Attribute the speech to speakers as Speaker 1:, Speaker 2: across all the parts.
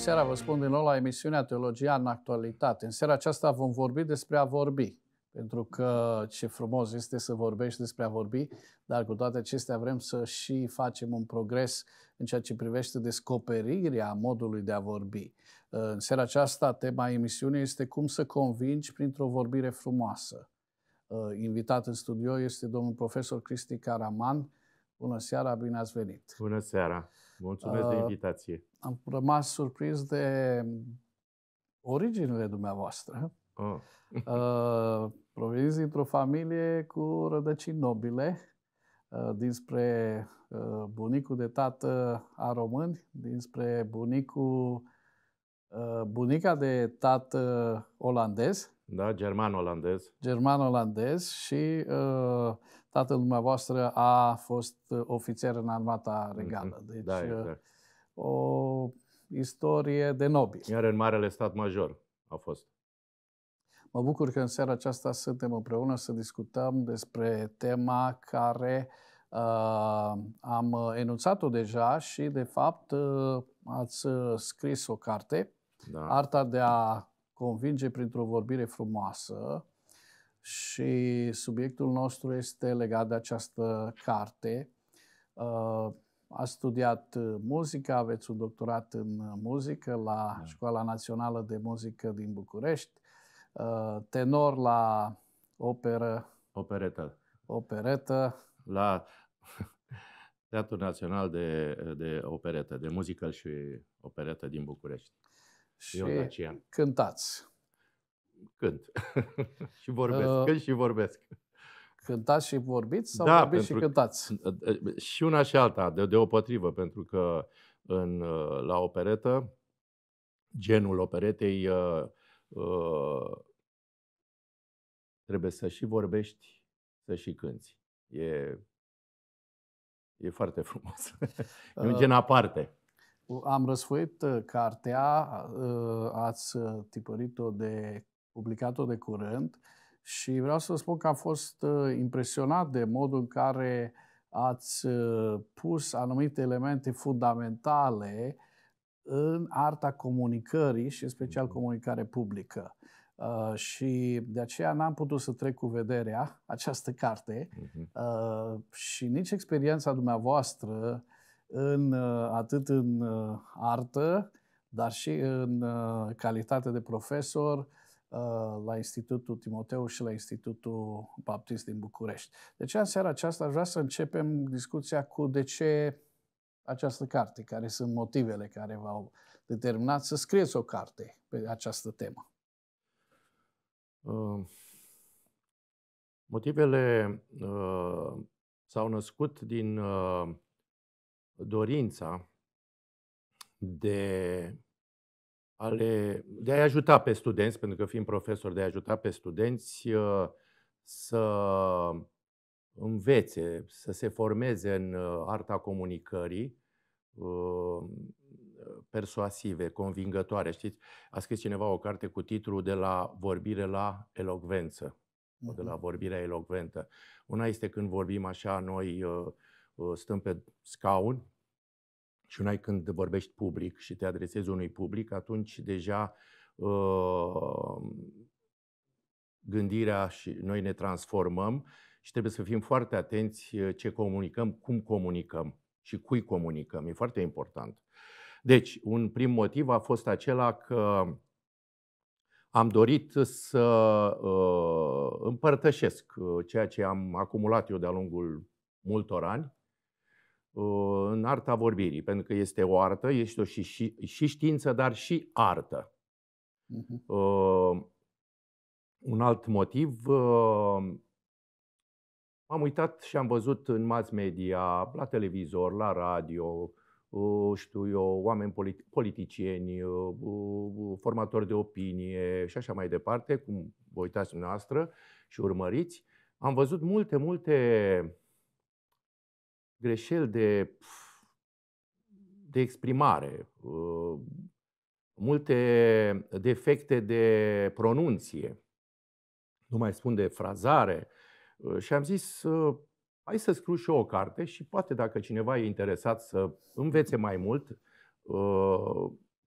Speaker 1: seara, vă spun din nou la emisiunea Teologia în actualitate. În seara aceasta vom vorbi despre a vorbi, pentru că ce frumos este să vorbești despre a vorbi, dar cu toate acestea vrem să și facem un progres în ceea ce privește descoperirea modului de a vorbi. În seara aceasta, tema emisiunii este cum să convingi printr-o vorbire frumoasă. Uh, invitat în studio este domnul profesor Cristi Caraman. Bună seara, bine ați venit! Bună
Speaker 2: seara! Mulțumesc de uh, invitație!
Speaker 1: am rămas surprins de originile dumneavoastră. Oh. uh, proveniți dintr-o familie cu rădăcini nobile, uh, dinspre uh, bunicul de tată a români, dinspre bunicul, uh, bunica de tată olandez. Da, german-olandez. German-olandez și uh, tatăl dumneavoastră a fost ofițer în armata regală. Mhm. Deci, da, uh, exact o istorie de nobili. Iar în Marele Stat Major a fost. Mă bucur că în seara aceasta suntem împreună să discutăm despre tema care uh, am enunțat-o deja și, de fapt, uh, ați uh, scris o carte, da. Arta de a convinge printr-o vorbire frumoasă și subiectul nostru este legat de această carte. Uh, a studiat uh, muzică, aveți un doctorat în uh, muzică la da. Școala Națională de Muzică din București, uh, tenor la operă. Operetă. Operetă.
Speaker 2: La Teatrul Național de, de Operetă, de muzică și operetă din București. Și Eu,
Speaker 1: cântați.
Speaker 2: Cânt. și vorbesc. Uh, Cânt
Speaker 1: și vorbesc. Cântați și vorbiți sau da, vorbiți și
Speaker 2: cântați? Și una și alta, de, deopotrivă, pentru că în, uh, la operetă, genul operetei uh, uh, trebuie să și vorbești, să și cânți. E, e foarte frumos. e un uh, gen aparte.
Speaker 1: Uh, am răsfuit cartea, uh, ați uh, tipărit-o de publicat-o de curând. Uh, și vreau să spun că am fost uh, impresionat de modul în care ați uh, pus anumite elemente fundamentale în arta comunicării și în special mhm. comunicare publică. Uh, și de aceea n-am putut să trec cu vederea această carte mhm. uh, și nici experiența dumneavoastră în, uh, atât în uh, artă, dar și în uh, calitate de profesor, Uh, la Institutul Timoteu și la Institutul Baptist din București. Deci, în seara aceasta aș vrea să începem discuția cu de ce această carte, care sunt motivele care v-au determinat să scrieți o carte pe această temă. Uh, motivele
Speaker 2: uh, s-au născut din uh, dorința de ale, de a-i ajuta pe studenți, pentru că fiind profesor, de a ajuta pe studenți uh, să învețe, să se formeze în uh, arta comunicării uh, persuasive, convingătoare. Știți, a scris cineva o carte cu titlul De la vorbire la elocvență, uh-huh. de la mhm. vorbirea elocventă. Una este când vorbim așa, noi stăm pe scaun, și noi când vorbești public și te adresezi unui public, atunci deja uh, gândirea și noi ne transformăm și trebuie să fim foarte atenți uh, ce comunicăm, cum comunicăm și cui comunicăm. E foarte important. Deci, un prim motiv a fost acela că am dorit să uh, împărtășesc uh, ceea ce am acumulat eu de-a lungul multor ani Uh, în arta vorbirii, pentru că este o artă, este o și, și, și știință, dar și artă. Uh-huh. Uh, un alt motiv, uh, m-am uitat și am văzut în mass media, la televizor, la radio, uh, știu eu, oameni politi- politicieni, uh, uh, formatori de opinie și așa mai departe, cum vă uitați dumneavoastră și urmăriți, am văzut multe, multe greșeli de, de exprimare, uh, multe defecte de pronunție, nu mai spun de frazare. Uh, și am zis, uh, hai să scriu și eu o carte și poate dacă cineva e interesat să învețe mai mult,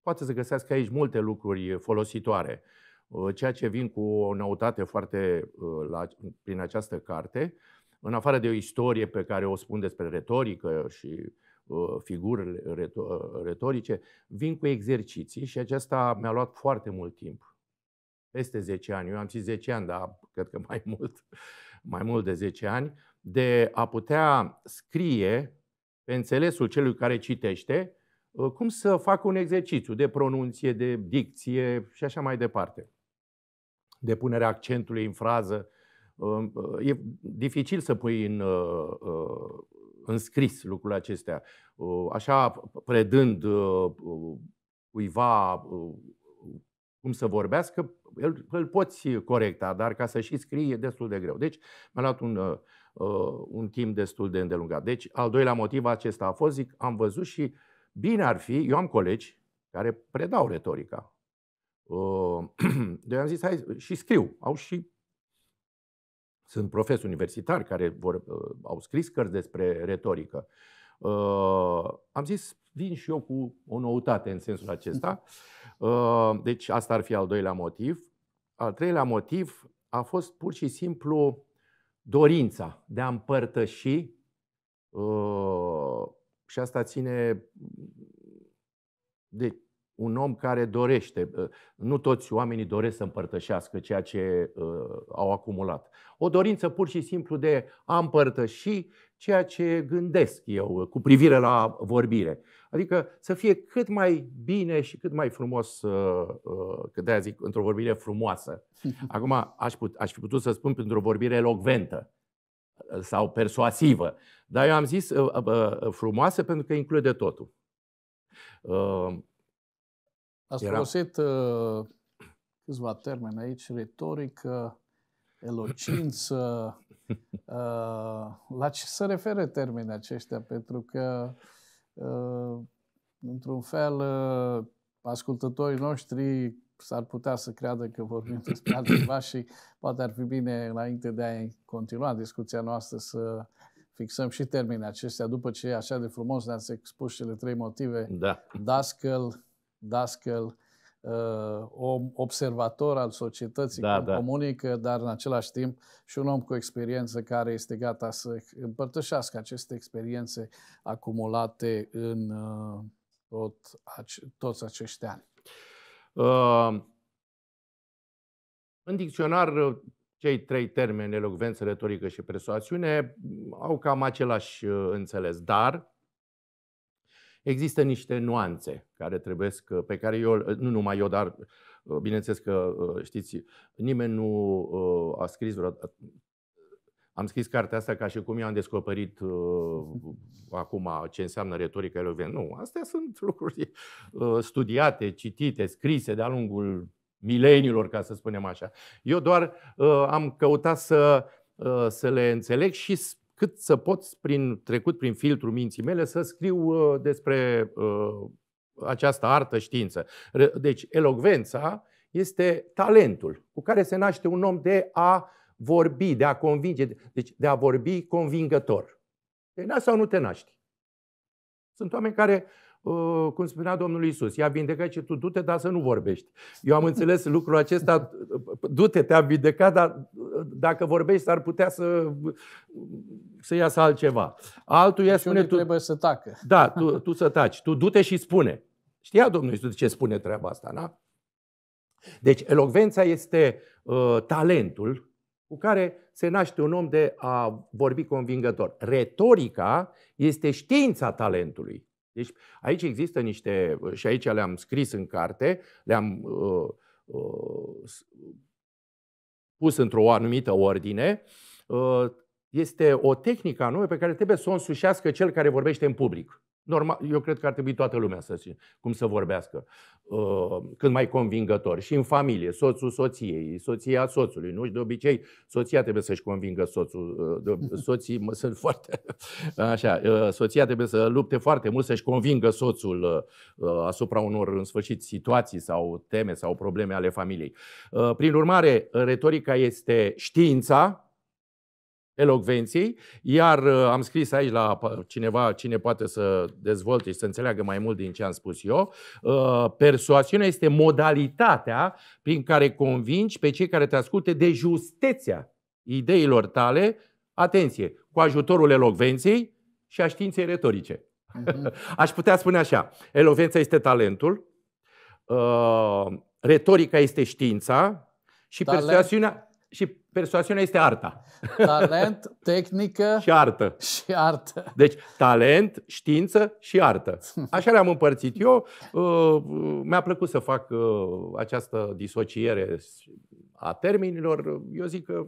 Speaker 2: poate să găsească aici multe lucruri folositoare. Ceea ce vin cu o noutate foarte la, prin această carte în afară de o istorie pe care o spun despre retorică și uh, figuri retorice, vin cu exerciții și aceasta mi-a luat foarte mult timp. Peste 10 ani, eu am zis 10 ani, dar cred că mai mult, mai mult de 10 ani, de a putea scrie pe înțelesul celui care citește uh, cum să fac un exercițiu de pronunție, de dicție și așa mai departe. De punerea accentului în frază, Um, uh, e dificil să pui în, uh, uh, în scris lucrurile acestea. Așa, predând cuiva cum să vorbească, îl, îl poți corecta, dar ca să și scrii e destul de greu. Deci mi-a luat un, un timp destul de îndelungat. Deci al doilea motiv acesta a fost, zic, am văzut și bine ar fi, eu am colegi care predau retorica. Deci de am zis, hai și scriu, au și sunt profesori universitari care vor, uh, au scris cărți despre retorică. Uh, am zis, vin și eu cu o noutate în sensul acesta. Uh, deci asta ar fi al doilea motiv. Al treilea motiv a fost pur și simplu dorința de a împărtăși și asta ține de un om care dorește. Uh, nu toți oamenii doresc să împărtășească ceea ce uh, au acumulat. O dorință pur și simplu de a împărtăși ceea ce gândesc eu uh, cu privire la vorbire. Adică să fie cât mai bine și cât mai frumos, uh, uh, că de zic, într-o vorbire frumoasă. Acum aș, put, aș fi putut să spun pentru o vorbire elocventă uh, sau persuasivă. Dar eu am zis frumoasă pentru că include totul.
Speaker 1: Ați Era... folosit uh, câțiva termeni aici, retorică, elocință. Uh, la ce se referă termenii aceștia? Pentru că, uh, într-un fel, uh, ascultătorii noștri s-ar putea să creadă că vorbim despre altceva și poate ar fi bine, înainte de a continua discuția noastră, să fixăm și termenii acestea, după ce așa de frumos ne-ați expus cele trei motive, da. dascăl, dascăl, uh, om observator al societății, da, cum da. comunică, dar în același timp și un om cu experiență care este gata să împărtășească aceste experiențe acumulate în uh, tot, toți acești ani.
Speaker 2: Uh, în dicționar, uh, cei trei termeni, elocvență, retorică și persoasiune, au cam același înțeles, dar Există niște nuanțe care trebuie pe care eu, nu numai eu, dar uh, bineînțeles că uh, știți, nimeni nu uh, a scris am scris cartea asta ca și cum eu am descoperit uh, acum ce înseamnă retorica eloventă. Nu, astea sunt lucruri uh, studiate, citite, scrise de-a lungul mileniilor, ca să spunem așa. Eu doar uh, am căutat să, uh, să le înțeleg și cât să pot, prin, trecut prin filtru minții mele, să scriu uh, despre uh, această artă știință. Deci, elogvența este talentul cu care se naște un om de a vorbi, de a convinge, deci de a vorbi convingător. Te naști sau nu te naști? Sunt oameni care Uh, cum spunea Domnul Isus, ia vindecat și tu du-te, dar să nu vorbești. Eu am înțeles lucrul acesta, du-te, te a vindecat, dar uh, dacă vorbești s-ar putea să, uh, să iasă altceva. Altul ia deci spune... Tu, trebuie să tacă. Da, tu, tu să taci. Tu du-te și spune. Știa Domnul Isus ce spune treaba asta, da? Deci, elocvența este uh, talentul cu care se naște un om de a vorbi convingător. Retorica este știința talentului. Deci aici există niște, uh, și aici le-am scris în carte, le-am uh, uh, pus într-o anumită ordine, uh, este o tehnică anume pe care trebuie să o însușească cel care vorbește în public. Normal, eu cred că ar trebui toată lumea să cum să vorbească uh, cât mai convingător. Și în familie, soțul soției, soția soțului. Nu? Și de obicei, soția trebuie să-și convingă soțul. Uh, de, soții mă, sunt foarte... Așa, uh, soția trebuie să lupte foarte mult să-și convingă soțul asupra unor, în sfârșit, situații sau teme sau probleme ale familiei. Prin urmare, retorica este știința, elocvenției, iar uh, am scris aici la uh, cineva cine poate să dezvolte și să înțeleagă mai mult din ce am spus eu. Uh, persoasiunea este modalitatea prin care convingi pe cei care te asculte de justeția ideilor tale, atenție, cu ajutorul elocvenției și a științei retorice. Uh-huh. Aș putea spune așa, elocvența este talentul, retorica este știința și Talent. persoasiunea și persoasiunea este arta.
Speaker 1: Talent,
Speaker 2: tehnică și artă. Și artă. Deci talent, știință și artă. Așa le-am împărțit eu. Uh, mi-a plăcut să fac uh, această
Speaker 1: disociere a terminilor. Eu zic că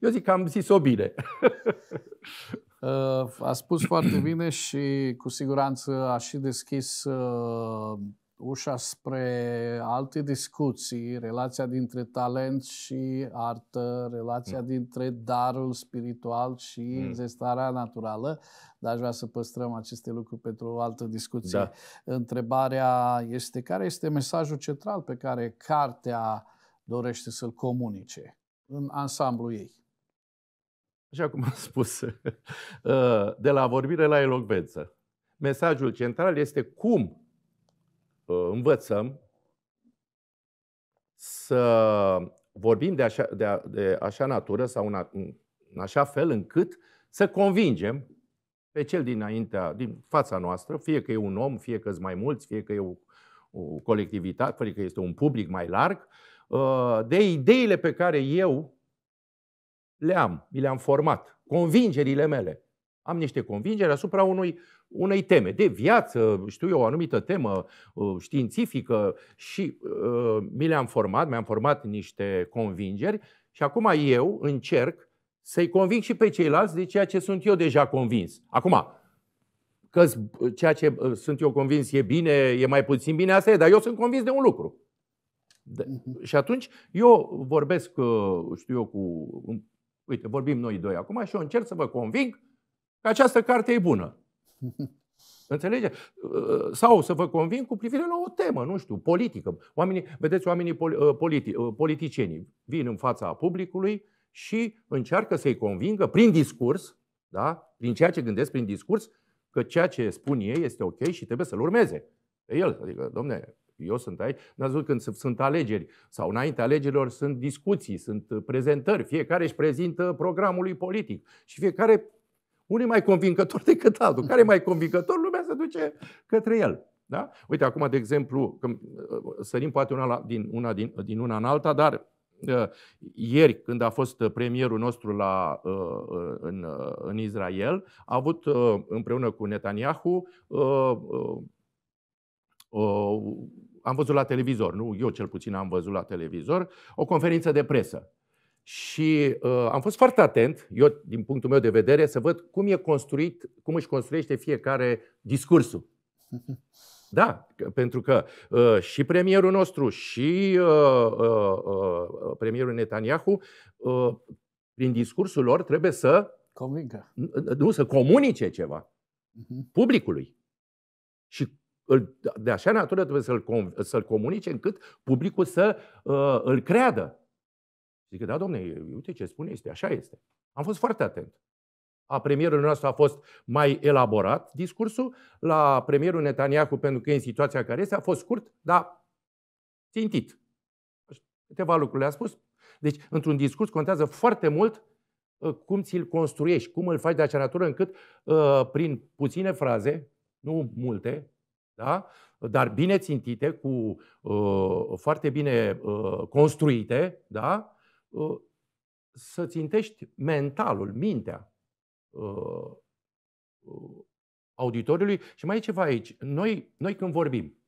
Speaker 1: eu zic că am zis-o bine. Uh, a spus foarte bine și cu siguranță a și deschis ușa spre alte discuții, relația dintre talent și artă, relația mm. dintre darul spiritual și mm. zestarea naturală, dar aș vrea să păstrăm aceste lucruri pentru o altă discuție. Da. Întrebarea este care este mesajul central pe care cartea dorește să-l comunice în ansamblu ei? Așa cum am spus, uh,
Speaker 2: de la vorbire la elogvență. Mesajul central este cum Uh, învățăm să vorbim de așa, de, de așa natură sau în, a, în așa fel încât să convingem pe cel dinaintea, din fața noastră, fie că e un om, fie că sunt mai mulți, fie că e o, o colectivitate, fie că este un public mai larg, uh, de ideile pe care eu le am, mi le-am format, convingerile mele. Am niște convingeri asupra unui, unei teme de viață, știu eu, o anumită temă uh, științifică și uh, mi le-am format, mi-am format niște convingeri și acum eu încerc să-i conving și pe ceilalți de ceea ce sunt eu deja convins. Acum, că ceea ce uh, sunt eu convins e bine, e mai puțin bine, asta e, dar eu sunt convins de un lucru. De- mhm. și atunci eu vorbesc, știu eu, cu. Uite, vorbim noi doi acum și eu încerc să vă conving că această carte e bună. înțelege uh, Sau să vă convin cu privire la o temă, nu știu, politică. Oamenii, vedeți, oamenii uh, politi, uh, politicienii vin în fața publicului și încearcă să-i convingă prin discurs, da? prin ceea ce gândesc, prin discurs, că ceea ce spun ei este ok și trebuie să-l urmeze. Pe el, adică, domne, eu sunt aici, n-ați văzut când sunt alegeri sau înainte alegerilor sunt discuții, sunt prezentări, fiecare își prezintă programul lui politic și fiecare unii mai convincători decât altul. Care e mai convincător lumea se duce către el. Da? Uite, acum, de exemplu, când uh, sărim poate una, la, din, una din, din una în alta, dar uh, ieri, când a fost premierul nostru la, uh, în, în Israel, a avut împreună cu Netanyahu am văzut la televizor, nu eu cel puțin am văzut la televizor, o conferință de presă. Și uh, am fost foarte atent, eu din punctul meu de vedere, să văd cum e construit, cum își construiește fiecare discursul. Da, pentru că uh, și premierul nostru și uh, uh, uh, premierul Netanyahu, uh, prin discursul lor, trebuie să Nu, să comunice ceva mhm. publicului. Și de așa natură trebuie să-l, să comunice încât publicul să uh, îl creadă. Zic, da, domne, uite ce spune este, așa este. Am fost foarte atent. A premierului nostru a fost mai elaborat discursul, la premierul Netanyahu, pentru că e în situația care este, a fost scurt, dar țintit. Câteva lucruri le-a spus. Deci, într-un discurs contează foarte mult ă, cum ți-l construiești, cum îl faci de acea natură încât ă, prin puține fraze, nu multe, da? dar bine țintite, cu uh, foarte bine uh, construite, da? Uh, să țintești mentalul, mintea uh, uh, auditoriului. Și mai e ceva aici. Noi, noi când vorbim,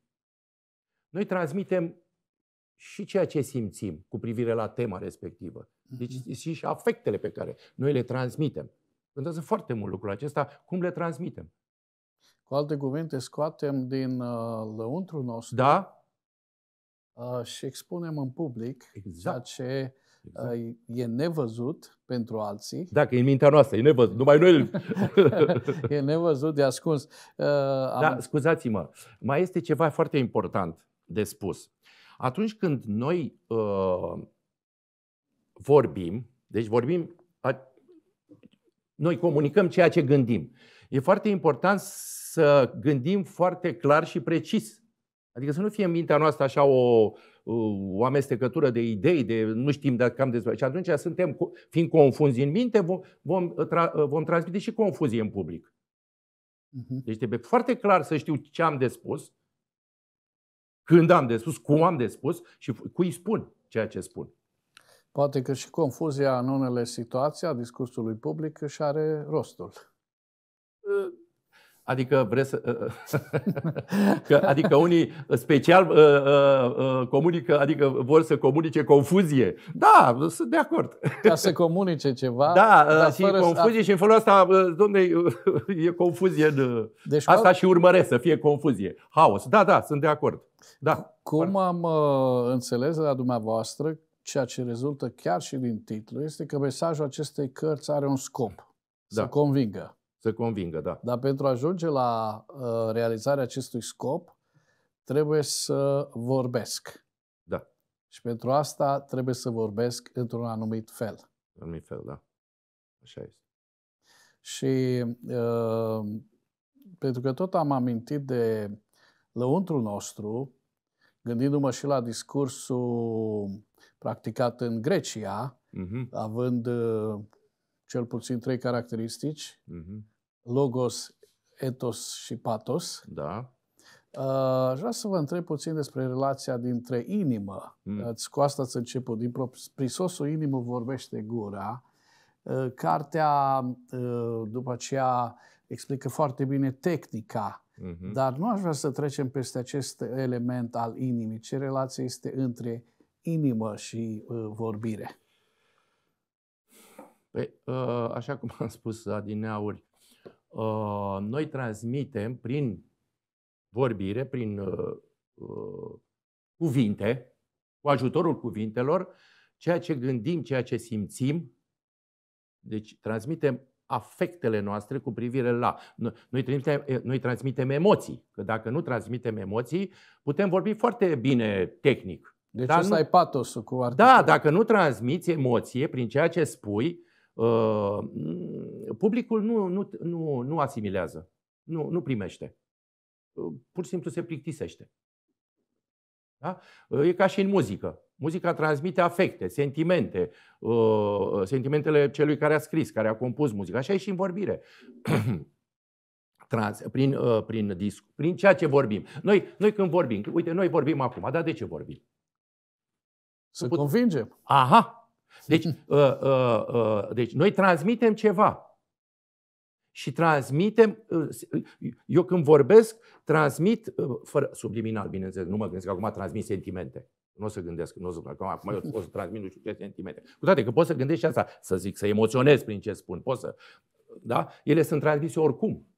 Speaker 2: noi transmitem și ceea ce simțim cu privire la tema respectivă. Deci mhm. și, și afectele pe care noi le transmitem. Contează foarte mult lucrul acesta, cum le transmitem. Cu alte
Speaker 1: cuvinte, scoatem din uh, lăuntru nostru da? Uh, și expunem în public exact. ceea ce Exact. E nevăzut pentru alții.
Speaker 2: Da, că e în mintea noastră, e nevăzut. Numai noi
Speaker 1: e nevăzut, de ascuns. Uh, Da,
Speaker 2: scuzați-mă. Mai este ceva foarte important de spus. Atunci când noi uh, vorbim, deci vorbim, a, noi comunicăm ceea ce gândim. E foarte important să gândim foarte clar și precis. Adică să nu fie în mintea noastră așa o uh, Uh, o amestecătură de idei, de nu știm de cam despre. Și atunci suntem, fiind confunzi în minte, vom, vom, tra, uh, vom transmite și confuzie în public. Mm-hmm. Deci trebuie foarte clar să știu ce am de spus, când am de spus, cum am de spus și cui spun ceea ce spun.
Speaker 1: Poate că și confuzia în unele situații a discursului public își are rostul.
Speaker 2: Adică vreți să, că, adică unii special uh, uh, uh, comunică, adică vor să comunice confuzie. Da, sunt de acord.
Speaker 1: Ca să comunice ceva.
Speaker 2: Da, dar uh, și fără confuzie să...
Speaker 1: și în felul ăsta, uh, domne, e confuzie. În... Deci, Asta și urmăresc să fie confuzie. Haos. Da, da, sunt de acord. Da. Cum am uh, înțeles la dumneavoastră, ceea ce rezultă chiar și din titlu este că mesajul acestei cărți are un scop. Da. Să convingă să convingă, da. Dar pentru a ajunge la uh, realizarea acestui scop, trebuie să vorbesc. Da. Și pentru asta trebuie să vorbesc într-un anumit fel. În anumit fel, da. Așa este. Și uh, pentru că tot am amintit de lăuntrul nostru, gândindu-mă și la discursul practicat în Grecia, uh-huh. având uh, cel puțin trei caracteristici, uh-huh logos, etos și patos. Da. Uh, aș vrea să vă întreb puțin despre relația dintre inimă. Mm. Uh, cu asta să început. Din prisosul inimă vorbește gura. Uh, cartea, după aceea, explică foarte bine tehnica, mm-hmm. dar nu aș vrea să trecem peste acest element al inimii. Ce relație este între inimă și uh, vorbire?
Speaker 2: Păi, uh, așa cum am spus adineauri, Uh, noi transmitem prin vorbire, prin uh, uh, cuvinte, cu ajutorul cuvintelor, ceea ce gândim, ceea ce simțim. Deci transmitem afectele noastre cu privire la. Noi transmitem, eh, noi transmitem emoții. Că dacă nu transmitem emoții, putem vorbi foarte bine tehnic. Deci dar ăsta nu... e patosul cu artistul. Da, dacă nu transmiți emoție prin ceea ce spui, Ă, publicul nu, nu, nu, nu asimilează, nu, nu primește. Ă, pur și simplu se plictisește. Da? Ă, e ca și în muzică. Muzica transmite afecte, sentimente, sentimentele celui care a scris, care a compus muzica. Așa e și în vorbire. Trans, prin, prin, disc, prin ceea ce vorbim. Noi, noi când vorbim, uite, noi vorbim acum, dar de ce vorbim? Să put... convingem. Aha, deci, uh, uh, uh, deci noi transmitem ceva. Și transmitem, uh, eu când vorbesc, transmit, uh, fără subliminal, bineînțeles, nu mă gândesc acum, transmit sentimente. Nu o să gândesc, nu o să acum, acum eu o să transmit nu știu ce sentimente. Cu toate că pot să gândesc și asta, să zic, să emoționez prin ce spun, pot să, da? Ele sunt transmise oricum.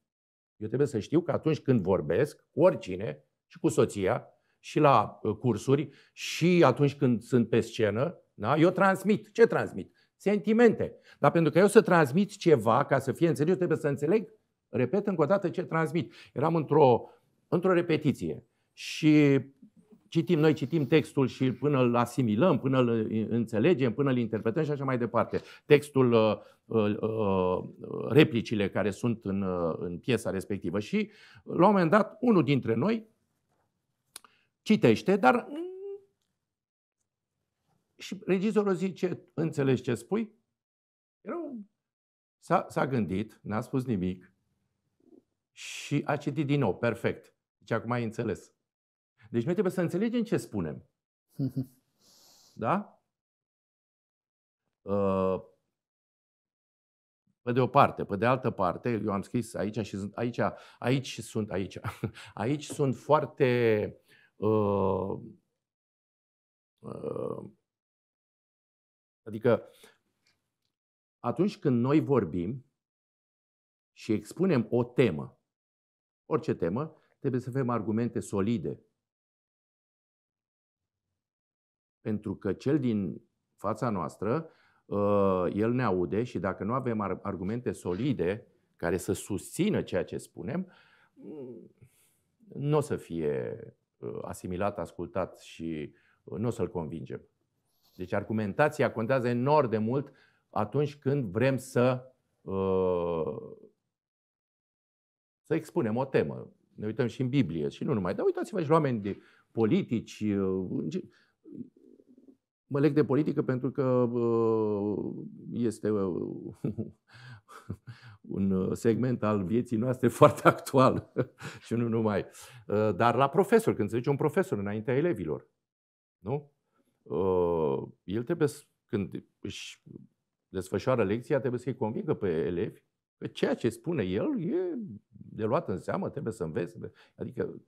Speaker 2: Eu trebuie să știu că atunci când vorbesc cu oricine, și cu soția, și la uh, cursuri, și atunci când sunt pe scenă, da? Eu transmit. Ce transmit? Sentimente. Dar pentru că eu să transmit ceva, ca să fie înțeles, eu trebuie să înțeleg, repet încă o dată ce transmit. Eram într-o, într-o repetiție și citim, noi citim textul și până îl asimilăm, până îl înțelegem, până îl interpretăm și așa mai departe. Textul, uh, uh, uh, replicile care sunt în, în piesa respectivă. Și la un moment dat, unul dintre noi citește, dar și regizorul zice, înțelegi ce spui? Era un... s-a, s-a gândit, n-a spus nimic și a citit din nou, perfect. Deci acum ai înțeles. Deci noi trebuie să înțelegem ce spunem. Da? Uh, pe de o parte, pe de altă parte, eu am scris aici și sunt aici, aici sunt aici. Aici sunt foarte uh, uh, Adică atunci când noi vorbim și expunem o temă, orice temă, trebuie să avem argumente solide. Pentru că cel din fața noastră, uh, el ne aude și dacă nu avem argumente solide care să susțină ceea ce spunem, mm, nu o să fie uh, asimilat, ascultat și uh, nu o să-l convingem. Deci argumentația contează enorm de mult atunci când vrem să, uh, să expunem o temă. Ne uităm și în Biblie și nu numai. Dar uitați-vă și la oameni de politici. Uh, mă leg de politică pentru că uh, este un segment al vieții noastre foarte actual și nu numai. Dar la profesor, când se zice un profesor înaintea elevilor. Nu? Uh, el trebuie, să, când își desfășoară lecția, trebuie să-i convingă pe elevi că ceea ce spune el e de luat în seamă, trebuie să înveți, adică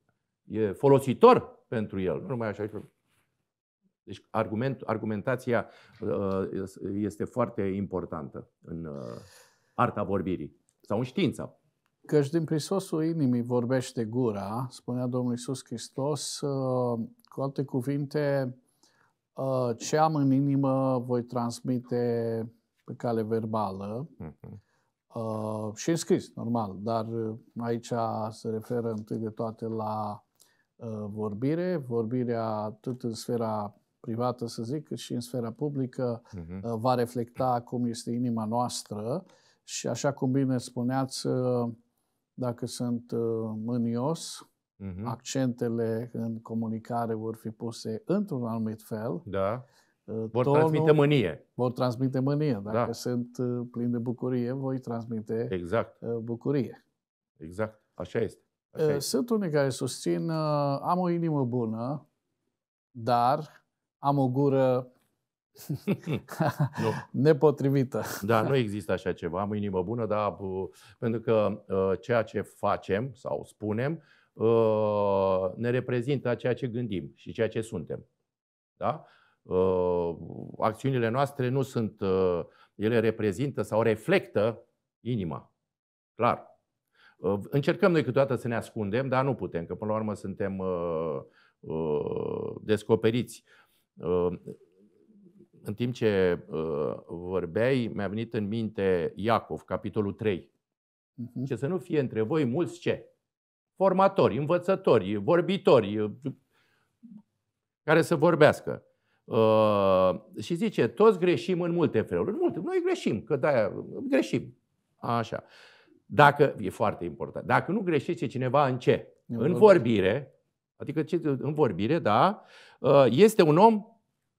Speaker 2: e folositor pentru el, nu numai așa. Deci argument, argumentația uh, este foarte importantă în uh, arta vorbirii sau în știința
Speaker 1: Căci din prisosul inimii vorbește gura, spunea Domnul Iisus Hristos, cu alte cuvinte, Uh, ce am în inimă voi transmite pe cale verbală uh-huh. și în scris, normal, dar aici se referă întâi de toate la uh, vorbire, vorbirea atât în sfera privată, să zic, cât și în sfera publică, uh-huh. va reflecta cum este inima noastră și așa cum bine spuneați, uh, dacă sunt mânios, Uh-huh. Accentele în comunicare vor fi puse într-un anumit fel. Da. Uh, vor tonul, transmite mânie. Vor transmite mânie. Dacă da. sunt uh, plini de bucurie, voi transmite exact. Uh, bucurie. Exact. Așa este. Așa sunt este. unii care susțin, am o inimă bună, dar am o gură nu. nepotrivită. Da, nu
Speaker 2: există așa ceva. Am o inimă bună, dar pentru că ceea ce facem sau spunem Uh, ne reprezintă ceea ce gândim și ceea ce suntem. Da? Uh, acțiunile noastre nu sunt, uh, ele reprezintă sau reflectă inima. Clar. Încercăm noi câteodată să ne ascundem, dar nu putem, că până la urmă suntem descoperiți. În timp ce vorbeai, mi-a venit în minte Iacov, capitolul 3. Mhm. Ce să nu fie între voi mulți ce? formatori, învățători, vorbitori uh, care să vorbească. Uh, și zice, toți greșim în multe feluri. Multe. Noi greșim, că da, greșim. Așa. Dacă, e foarte important, dacă nu greșește cineva în ce? În, în vorbire, adică ce, în vorbire, da, este un om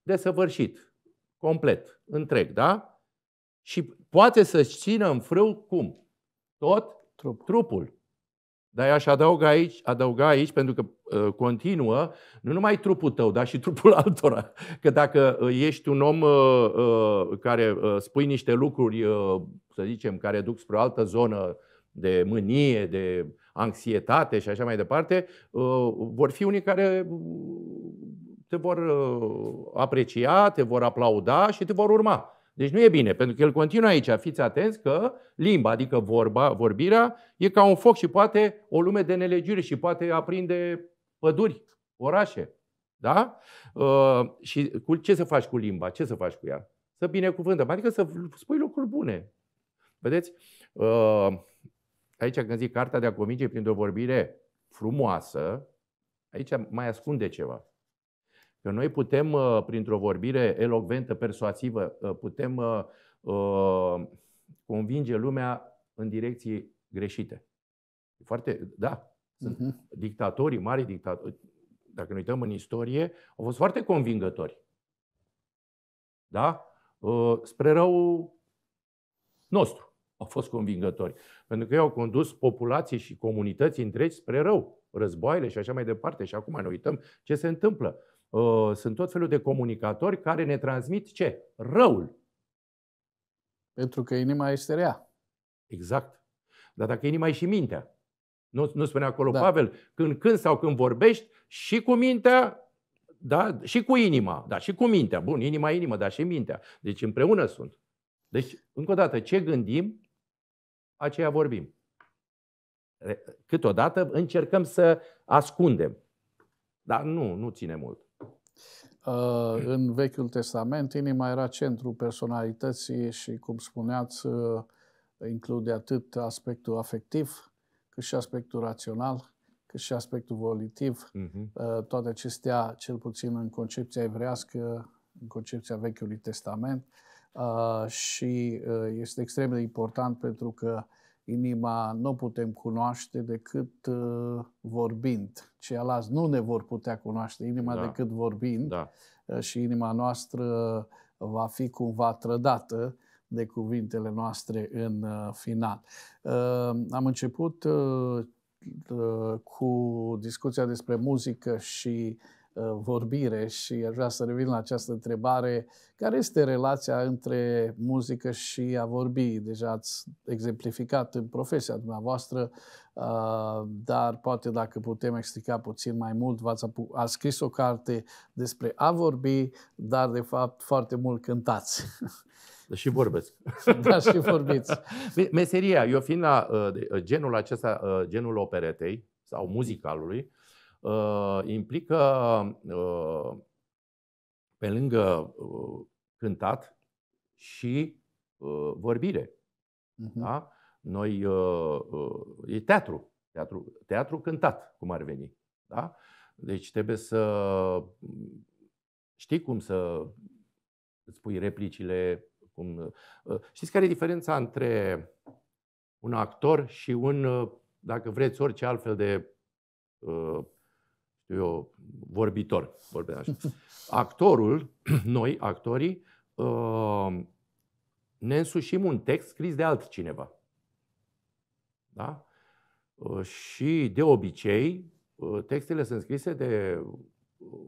Speaker 2: desăvârșit, complet, întreg, da? Și poate să-și țină în frâu cum? Tot trupul. trupul. Dar eu aș adăuga aici, adăuga aici, pentru că uh, continuă, nu numai trupul tău, dar și trupul altora. Că dacă uh, ești un om uh, uh, care uh, spui niște lucruri, uh, să zicem, care duc spre o altă zonă de mânie, de anxietate și așa mai departe, vor fi unii care te vor aprecia, te vor aplauda și te vor urma. Deci nu e bine, pentru că el continuă aici. Fiți atenți că limba, adică vorba, vorbirea, e ca un foc și poate o lume de nelegiuri și poate aprinde păduri, orașe. Da? Uh, și cu, ce să faci cu limba? Ce să faci cu ea? Să binecuvântăm, adică să spui lucruri bune. Vedeți? Uh, aici când zic cartea de a convinge prin o vorbire frumoasă, aici mai ascunde ceva. Că noi putem, uh, printr-o vorbire elocventă, persuasivă, uh, putem uh, convinge lumea în direcții greșite. Foarte, da, sunt uh-huh. dictatorii, mari dictatori, dacă ne uităm în istorie, au fost foarte convingători. Da? Spre rău nostru au fost convingători. Pentru că ei au condus populații și comunități întregi spre rău, războaiele și așa mai departe. Și acum ne uităm ce se întâmplă. Uh, sunt tot felul de comunicatori care ne transmit ce? Răul.
Speaker 1: Pentru că inima este rea.
Speaker 2: Exact. Dar dacă inima e și mintea. Nu, nu spune acolo da. Pavel, când când sau când vorbești și cu mintea, da, și cu inima, da, și cu mintea. Bun, inima, inima, dar și mintea. Deci împreună sunt. Deci, încă o dată, ce gândim, aceea vorbim. Câteodată încercăm să ascundem.
Speaker 1: Dar nu, nu ține mult. Uh, în Vechiul Testament, inima era centrul personalității și, cum spuneați, uh, include atât aspectul afectiv, cât și aspectul rațional, cât și aspectul volitiv. Uh-huh. Toate acestea, cel puțin în concepția evrească, în concepția Vechiului Testament, uh, și este extrem de important pentru că inima nu putem cunoaște decât uh, vorbind. Ceilalți nu ne vor putea cunoaște inima da. decât vorbind da. Uh, și inima noastră va fi cumva trădată de cuvintele noastre în uh, final. Uh, am început uh, uh, cu discuția despre muzică și Uh, vorbire și aș vrea să revin la această întrebare. Care este relația între muzică și a vorbi? Deja ați exemplificat în profesia dumneavoastră, uh, dar poate dacă putem explica puțin mai mult, v-ați apu- scris o carte despre a vorbi, dar de fapt foarte mult cântați.
Speaker 2: Da și vorbesc.
Speaker 1: Da, și vorbiți.
Speaker 2: Meseria, eu fiind la uh, genul acesta, genul operetei sau muzicalului, uh, implică, uh, pe lângă uh, cântat, și uh, vorbire.
Speaker 1: Uh-huh.
Speaker 2: Da? Noi, uh, uh, e teatru, teatru, teatru cântat, cum ar veni. Da? Deci trebuie să știi cum să îți pui replicile. Cum... Uh, știți care e diferența între un actor și un, uh, dacă vreți, orice altfel de uh, știu eu, vorbitor, vorbim așa. Actorul, noi, actorii, uh, ne însușim un text scris de altcineva. Da? Uh, și de obicei, uh, textele sunt scrise de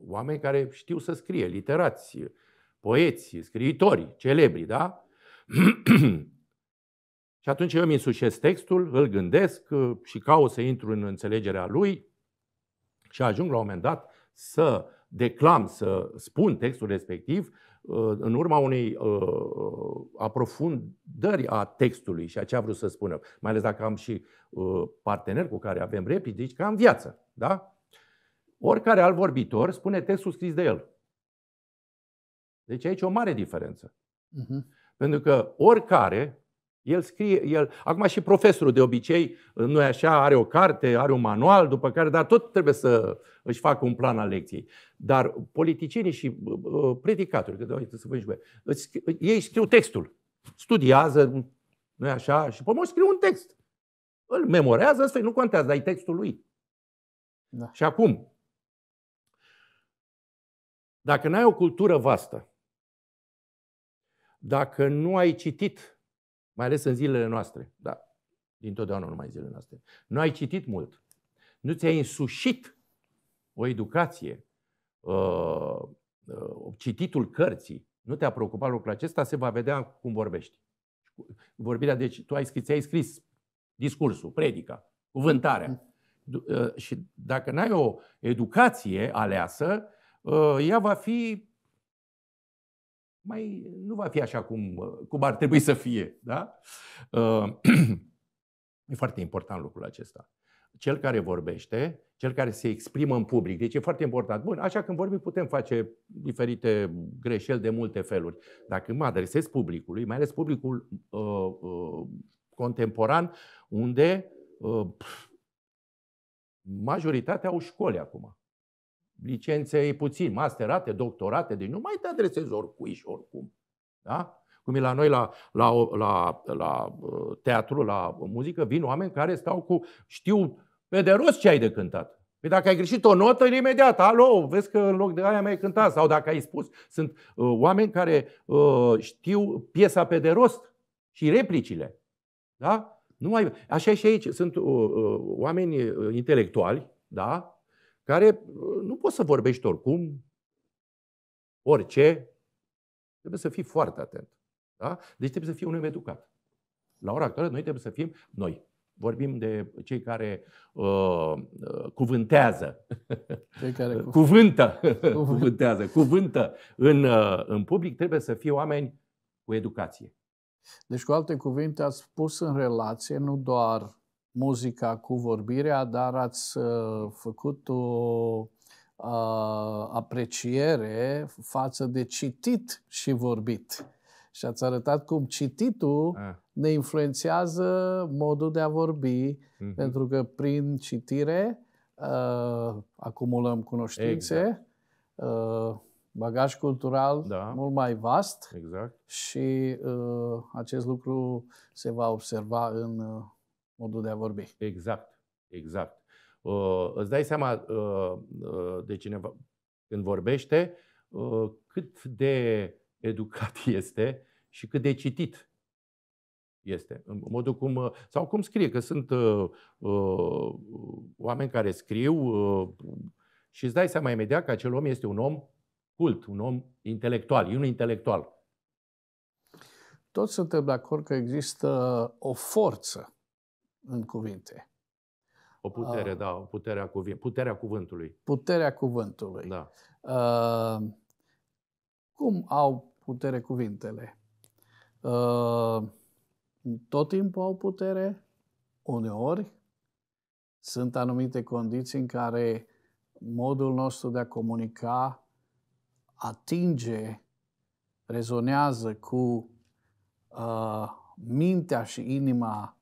Speaker 2: oameni care știu să scrie, literați, poeți, scriitori, celebri, da? și atunci eu îmi însușesc textul, îl gândesc și caut să intru în înțelegerea lui, și ajung la un moment dat să declam, să spun textul respectiv uh, în urma unei uh, uh, aprofundări a textului și a ce a vrut să spună, mai ales dacă am și parteneri cu care avem replici, că deci am viață. Da? Oricare alt vorbitor spune textul scris de el. Deci aici e o mare diferență. Uh-huh. Pentru că oricare el scrie, el, acum și profesorul de obicei, uh, nu e așa, are o carte, are un manual, după care, dar tot trebuie să își facă un plan al lecției. Dar politicienii și uh, uh predicatorii, că de să vă înșuie, uh, ei scriu textul, studiază, nu e așa, și pe scriu un text. Îl memorează, ăsta nu contează, dar e textul lui. Da. Și acum, dacă n-ai o cultură vastă, dacă nu ai citit mai ales în zilele noastre. Da, dintotdeauna numai în zilele noastre. Nu ai citit mult. Nu ți-ai însușit o educație, uh, uh, cititul cărții. Nu te-a preocupat lucrul acesta, se va vedea cum vorbești. Vorbirea, deci tu ai scris, ai scris discursul, predica, cuvântarea. Uh, și dacă n-ai o educație aleasă, uh, ea va fi mai nu va fi așa cum, cum ar trebui să fie. Da? Ă, e foarte important lucrul acesta. Cel care vorbește, cel care se exprimă în public, deci e foarte important. Bun, așa când vorbim putem face diferite greșeli de multe feluri. Dacă mă adresez publicului, mai ales publicul uh, uh, contemporan, unde uh, majoritatea au școli acum licențe e puțin, masterate, doctorate, deci nu mai te adresezi oricui și oricum. Da? Cum e la noi la, la, la, la, uh, teatru, la uh, muzică, vin oameni care stau cu, știu pe de rost ce ai de cântat. Păi dacă ai greșit o notă, imediat, alo, vezi că în loc de aia mai ai cântat. Sau dacă ai spus, sunt uh, oameni care uh, știu piesa pe de rost și replicile. Da? Nu mai... Așa și aici. Sunt uh, uh, oameni uh, intelectuali, da? care uh, nu poți să vorbești oricum, orice. Trebuie să fii foarte atent. Da? Deci trebuie să fii un om educat. La ora actuală, noi trebuie să fim noi. Vorbim de cei care uh, uh cuvântează. Cei care cu... cuvântă. cuvântează. Cuvântă. În, uh, în public trebuie să fie oameni cu educație.
Speaker 1: Deci, cu alte cuvinte, ați pus în relație nu doar muzica cu vorbirea, dar ați uh, făcut o uh, apreciere față de citit și vorbit. Și ați arătat cum cititul ah. ne influențează modul de a vorbi, mm-hmm. pentru că prin citire uh, acumulăm cunoștințe, exact. uh, bagaj cultural da. mult mai vast exact. și uh, acest lucru se va observa în uh, modul de a vorbi.
Speaker 2: Exact, exact. Uh, îți dai seama uh, uh, de cineva când vorbește uh, cât de educat este și cât de citit este. În modul cum, uh, sau cum scrie, că sunt uh, uh, oameni care scriu uh, și îți dai seama imediat că acel om este un om cult, un om intelectual, e un intelectual.
Speaker 1: Toți suntem de acord că există o forță în cuvinte. O putere, uh,
Speaker 2: da, o puterea, cuvint, puterea
Speaker 1: cuvântului. Puterea cuvântului. Da. Uh, cum au putere cuvintele? Uh, tot timpul au putere, uneori sunt anumite condiții în care modul nostru de a comunica atinge, rezonează cu uh, mintea și inima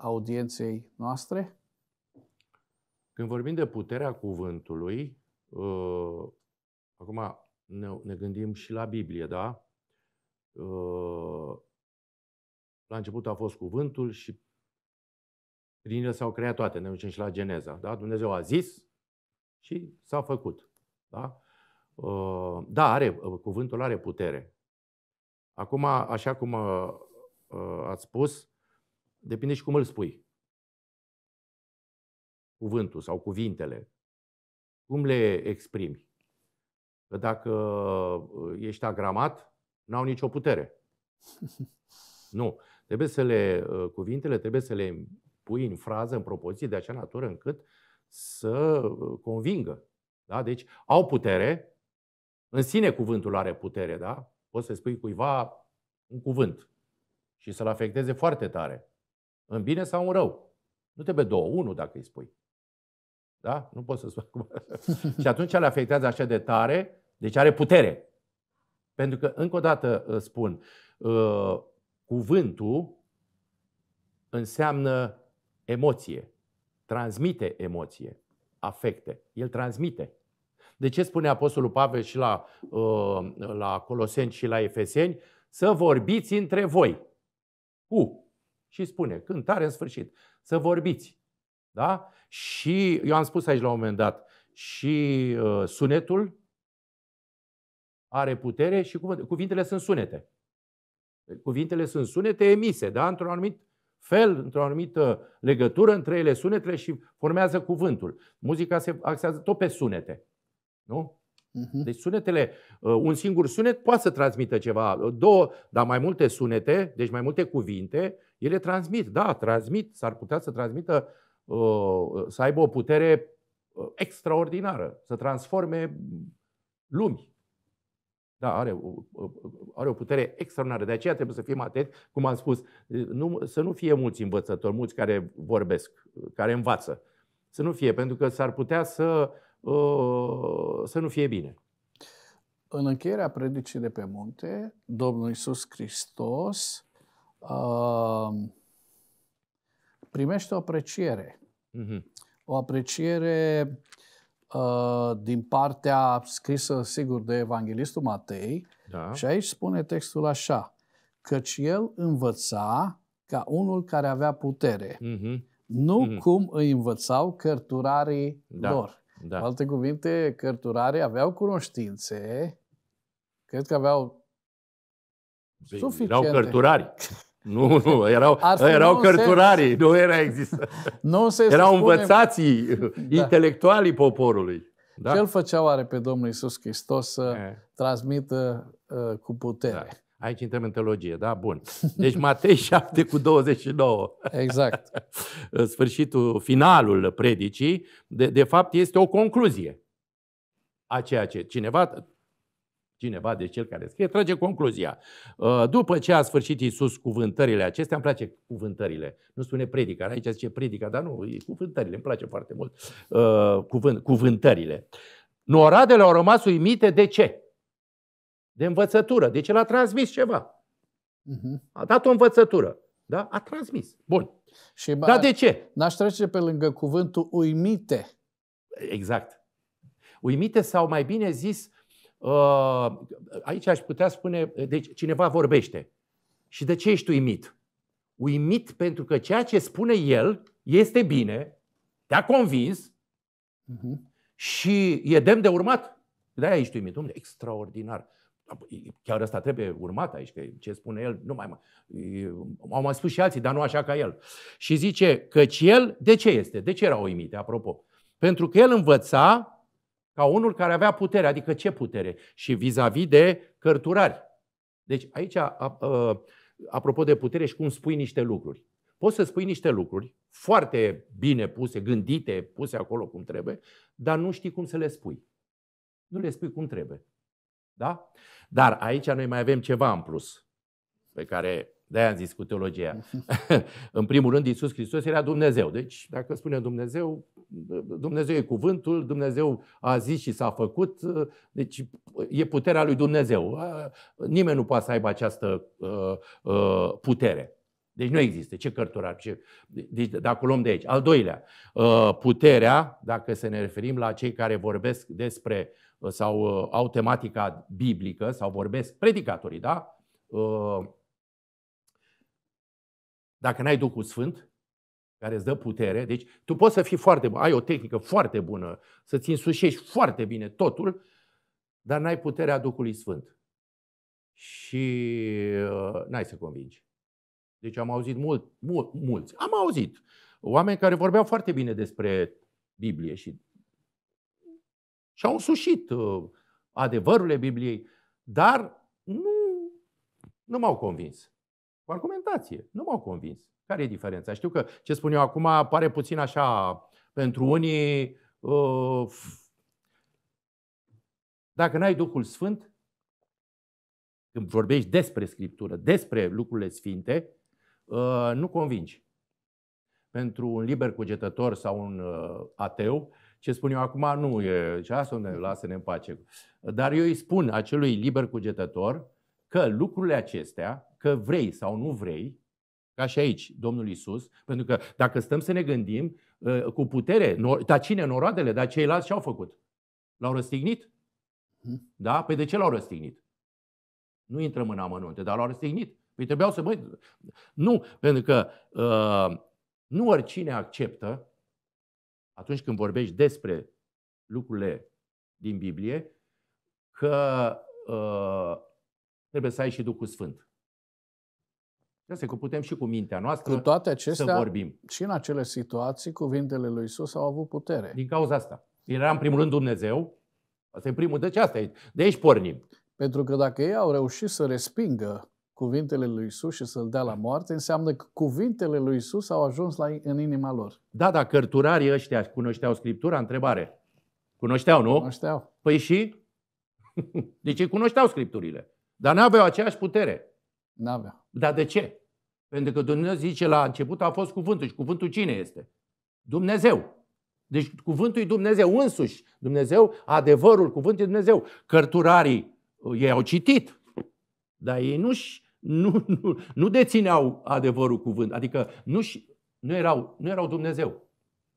Speaker 1: audienței noastre? Când vorbim de
Speaker 2: puterea cuvântului, uh, acum ne, ne gândim și la Biblie, da? Uh, la început a fost cuvântul și prin el s-au creat toate. Ne ducem și la Geneza, da? Dumnezeu a zis și s-a făcut, da? Uh, da, are, cuvântul are putere. Acum, așa cum uh, ați spus, Depinde și cum îl spui. Cuvântul sau cuvintele. Cum le exprimi? Că dacă uh, ești agramat, n-au nicio putere. Nu. Trebuie să le, uh, cuvintele trebuie să le pui în frază, în propoziție de acea natură încât să uh, convingă. Da? Deci au putere, în sine cuvântul are putere, da? Poți să spui cuiva un cuvânt și să-l afecteze foarte tare. În bine sau în rău. Nu trebuie două, unul dacă îi spui. Da? Nu poți să spui și atunci le afectează așa de tare, deci are putere. Pentru că, încă o dată spun, ă, cuvântul înseamnă emoție, transmite emoție, afecte. El transmite. De ce spune Apostolul Pavel și la, ă, la Coloseni și la Efeseni? Să vorbiți între voi. Cu și spune, cântare în sfârșit, să vorbiți. Da? Și eu am spus aici la un moment dat, și uh, sunetul are putere și cuvintele sunt sunete. Cuvintele sunt sunete emise, da? într-un anumit fel, într-o anumită legătură între ele, sunetele și formează cuvântul. Muzica se axează tot pe sunete. Nu? Mhm. Deci sunetele, uh, un singur sunet poate să transmită ceva, două, dar mai multe sunete, deci mai multe cuvinte, ele transmit, da, transmit, s-ar putea să transmită, uh, uh, să aibă o putere uh, extraordinară, să transforme lumi. Da, are o, are o putere extraordinară. De aceea trebuie să fim atenți, cum am spus, nu, să nu fie mulți învățători, mulți care vorbesc, care învață. Să nu fie, pentru că s-ar putea
Speaker 1: să, să nu fie bine. În încheierea predicii de pe munte, Domnul Isus Hristos primește o apreciere. Uh-huh. O apreciere uh, din partea scrisă, sigur, de Evanghelistul Matei. Da. Și aici spune textul așa, căci el învăța ca unul care avea putere, uh-huh. nu uh-huh. cum îi învățau cărturarii da. lor. Da. Cu alte cuvinte, cărturarii aveau cunoștințe, cred că aveau suficiente. erau cărturari. Nu, nu, erau, erau nu cărturarii, se... nu era există. Nu se erau spune... învățații, da. intelectualii poporului. Da? Ce l făcea oare pe Domnul Isus Hristos să e. Eh. transmită uh, cu putere? Da. Aici intrăm în teologie, da? Bun.
Speaker 2: Deci Matei 7 cu 29. Exact. Sfârșitul, finalul predicii, de, de fapt, este o concluzie a ceea ce cineva cineva, de cel care scrie, trage concluzia. Uh, după ce a sfârșit Iisus cuvântările acestea, îmi place cuvântările. Nu spune predica, aici zice predica, dar nu, e cuvântările, îmi place foarte mult. Uh, cuvânt, cuvântările. Noradele au rămas uimite de ce? De învățătură. Deci el a transmis ceva. Mhm. A dat o învățătură. Da? A transmis. Bun. Și Dar de ce?
Speaker 1: N-aș trece pe lângă cuvântul uimite.
Speaker 2: Exact. Uimite sau mai bine zis, Uh, aici aș putea spune, deci cineva vorbește. Și de ce ești uimit? Uimit pentru că ceea ce spune el este bine, te-a convins uh-huh. și e demn de urmat. De-aia ești uimit. domnule, extraordinar. Chiar asta trebuie urmat aici, că ce spune el, nu mai, mai Au mai spus și alții, dar nu așa ca el. Și zice, căci el, de ce este? De ce era uimit, apropo? Pentru că el învăța ca unul care avea putere. Adică ce putere? Și vis-a-vis de cărturari. Deci aici, apropo de putere și cum spui niște lucruri. Poți să spui niște lucruri foarte bine puse, gândite, puse acolo cum trebuie, dar nu știi cum să le spui. Nu le spui cum trebuie. Da? Dar aici noi mai avem ceva în plus pe care de am zis cu teologia. în primul rând, Iisus Hristos era Dumnezeu. Deci, dacă spune Dumnezeu, Dumnezeu e cuvântul, Dumnezeu a zis și s-a făcut, deci e puterea lui Dumnezeu. Nimeni nu poate să aibă această uh, uh, putere. Deci nu există. Ce cărturar? Ce... Deci dacă luăm de aici. Al doilea, uh, puterea, dacă să ne referim la cei care vorbesc despre sau au tematica biblică sau vorbesc predicatorii, da? Dacă n-ai Duhul Sfânt, care îți dă putere, deci tu poți să fii foarte bun, ai o tehnică foarte bună, să-ți însușești foarte bine totul, dar n-ai puterea Duhului Sfânt. Și uh, n-ai să convingi. Deci am auzit mult, mult, mulți. Am auzit oameni care vorbeau foarte bine despre Biblie și și-au însușit uh, adevărurile Bibliei, dar nu, nu m-au convins. Cu argumentație. Nu m-au convins. Care e diferența? Știu că ce spun eu acum pare puțin așa pentru unii. Uh, dacă n-ai Duhul Sfânt, când vorbești despre Scriptură, despre lucrurile sfinte, uh, nu convingi. Pentru un liber cugetător sau un uh, ateu, ce spun eu acum nu e, și asta ne lasă-ne în pace. Dar eu îi spun acelui liber cugetător, că lucrurile acestea, că vrei sau nu vrei, ca și aici, Domnul Isus, pentru că dacă stăm să ne gândim, ă, cu putere, dar cine? Noroadele, dar ceilalți ce-au făcut? L-au răstignit? Mhm. Da? Păi de ce l-au răstignit? Nu intrăm în amănunte, dar l-au răstignit. Păi trebuiau să... Băi, nu, pentru că uh, nu oricine acceptă, atunci când vorbești despre lucrurile din Biblie, că uh, trebuie să ai și Duhul Sfânt. asta că putem și cu mintea noastră cu toate acestea, să vorbim.
Speaker 1: Și în acele situații, cuvintele lui Isus au avut putere. Din cauza asta. Era în primul rând Dumnezeu. Asta e primul. Deci asta e. De aici pornim. Pentru că dacă ei au reușit să respingă cuvintele lui Isus și să-l dea la moarte, înseamnă că cuvintele lui Isus au ajuns la, în inima lor.
Speaker 2: Da, dar cărturarii ăștia cunoșteau Scriptura? Întrebare. Cunoșteau, nu? Cunoșteau. Păi și? Deci ei cunoșteau Scripturile. Dar nu aveau aceeași putere. Nu aveau. Dar de ce? Pentru că Dumnezeu zice la început a fost cuvântul. Și cuvântul cine este? Dumnezeu. Deci cuvântul e Dumnezeu însuși. Dumnezeu, adevărul, cuvântul e Dumnezeu. Cărturarii, uh, ei au citit, dar ei nu, nu, nu, nu dețineau adevărul cuvânt. Adică nu, nu, erau, nu erau Dumnezeu.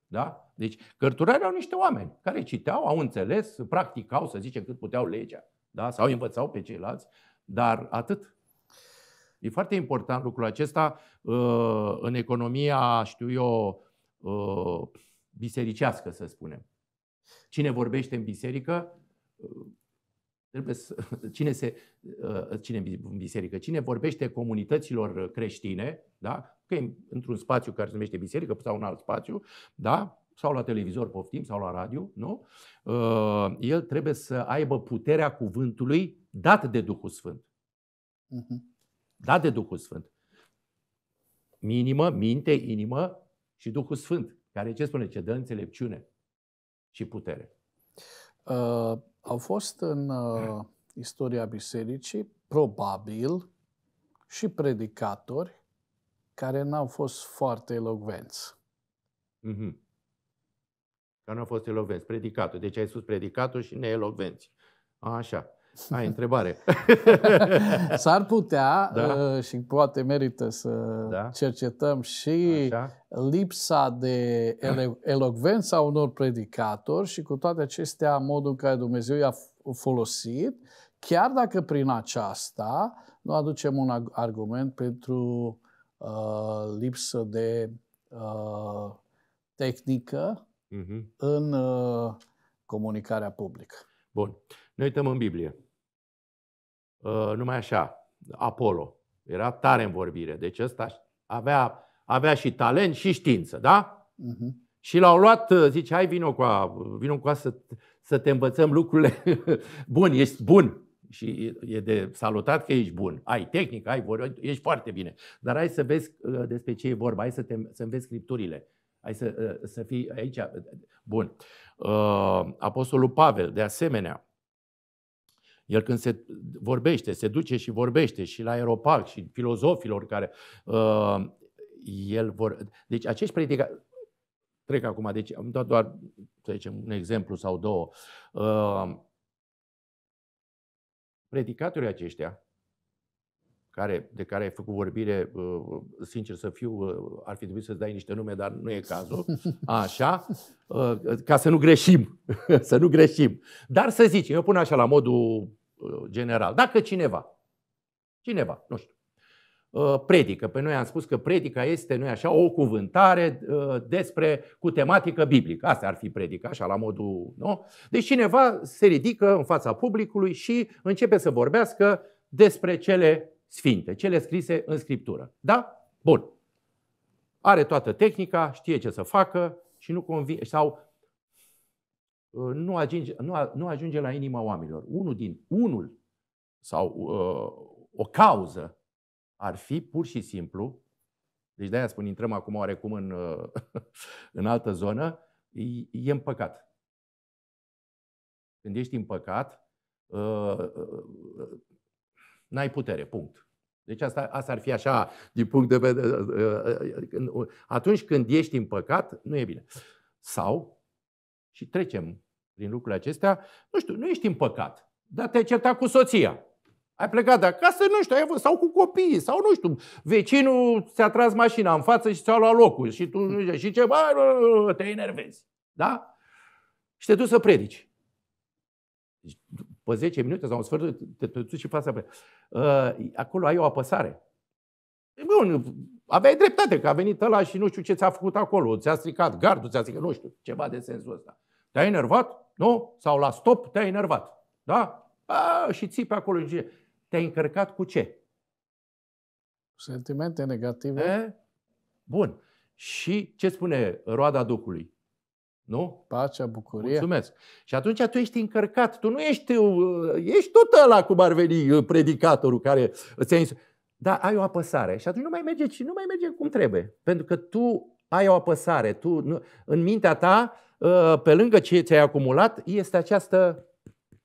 Speaker 2: Da? Deci cărturarii erau niște oameni care citeau, au înțeles, practicau, să zicem, cât puteau legea. Da? Sau învățau pe ceilalți dar atât. E foarte important lucrul acesta uh, în economia, știu eu, uh, bisericească, să spunem. Cine vorbește în biserică, uh, trebuie să, cine, se, cine în biserică, cine vorbește comunităților creștine, da? că e într-un spațiu care se numește biserică sau un alt spațiu, da? sau la televizor poftim, sau la radio, nu? El trebuie să aibă puterea cuvântului dat de Duhul Sfânt. Uh-huh. Dat de Duhul Sfânt. Minimă, minte, inimă și Duhul Sfânt, care ce spune? Ce dă înțelepciune și putere.
Speaker 1: Uh, au fost în uh, istoria bisericii, probabil, și predicatori care n-au fost foarte elogvenți. Mm-hmm.
Speaker 2: Care n-au fost elogvenți. predicatori. Deci ai spus predicatori și neelogvenți. Așa. Ai întrebare.
Speaker 1: S-ar putea da. Uh, și poate merită să da. cercetăm și Așa. lipsa de elocvență a unor predicatori și cu toate acestea modul în care Dumnezeu i-a folosit, chiar dacă prin aceasta nu aducem un argument pentru uh, lipsă de uh, tehnică uh-huh. în uh, comunicarea publică.
Speaker 2: Bun. Ne uităm în Biblie. Ă, numai așa, Apollo. Era tare în vorbire. Deci ăsta avea, avea și talent și știință, da? Uh-huh. Și l-au luat, zice, hai vino cu a, vino cu a să, să te învățăm lucrurile. bun, ești bun. Și e de salutat că ești bun. Ai tehnică, ai vor, ești foarte bine. Dar hai să vezi ă, despre ce e vorba, hai să, te, să înveți scripturile. Hai să, ă, să fii aici. Bun. Apostolul Pavel, de asemenea, el când se vorbește, se duce și vorbește și la aeropac și filozofilor care uh, el vor... Deci acești predicatori, trec acum, deci am dat doar, să zicem, un exemplu sau două. Uh, predicatorii aceștia, care, de care ai făcut vorbire, uh, sincer să fiu, uh, ar fi trebuit să-ți dai niște nume, dar nu e cazul, așa, uh, ca să nu greșim, să nu greșim. Dar să zicem eu pun așa la modul Uh, general. Dacă cineva, cineva, nu știu, uh, predică. Pe păi noi am spus că predica este, nu așa, o cuvântare uh, despre, cu tematică biblică. Asta ar fi predica, așa, la modul, nu? Deci cineva se ridică în fața publicului și începe să vorbească despre cele sfinte, cele scrise în Scriptură. Da? Bun. Are toată tehnica, știe ce să facă și nu convine, sau Uh, nu ajunge, nu, nu ajunge la inima oamenilor. Unul din, unul sau uh, o cauză ar fi pur și simplu, deci de-aia spun, intrăm acum oarecum în, uh, în altă zonă, e în păcat. Când ești în păcat, uh, uh, n-ai putere, punct. Deci asta, asta ar fi așa, din punct de vedere. Uh, uh, atunci când ești în păcat, nu e bine. Sau și trecem prin lucrurile acestea, nu știu, nu ești în păcat, dar te-ai certat cu soția. Ai plecat de acasă, nu știu, ai avut, sau cu copiii, sau nu știu, vecinul ți-a tras mașina în față și ți-a luat locul și tu nu hmm. și ce, bă, te enervezi. Da? Și te duci să predici. Deci, după 10 minute sau un sfert, te duci și faci să predici. Ă, acolo ai o apăsare. Bun, aveai dreptate, că a venit ăla și nu știu ce ți-a făcut acolo, ți-a stricat gardul, ți-a stricat, nu știu, ceva de sensul ăsta. te ai enervat? Nu? Sau la stop te ai enervat? Da? A, și ții pe acolo și te-ai încărcat cu ce?
Speaker 1: Sentimente negative. E?
Speaker 2: Bun. Și ce spune roada Duhului? Nu? Pacea, bucurie. Mulțumesc. Și atunci tu ești încărcat. Tu nu ești, uh, ești tot ăla cum ar veni uh, predicatorul care ți-a dar ai o apăsare și atunci nu mai merge și nu mai merge cum trebuie. Pentru că tu ai o apăsare, tu, în mintea ta, uh, pe lângă ce ți-ai acumulat, este această,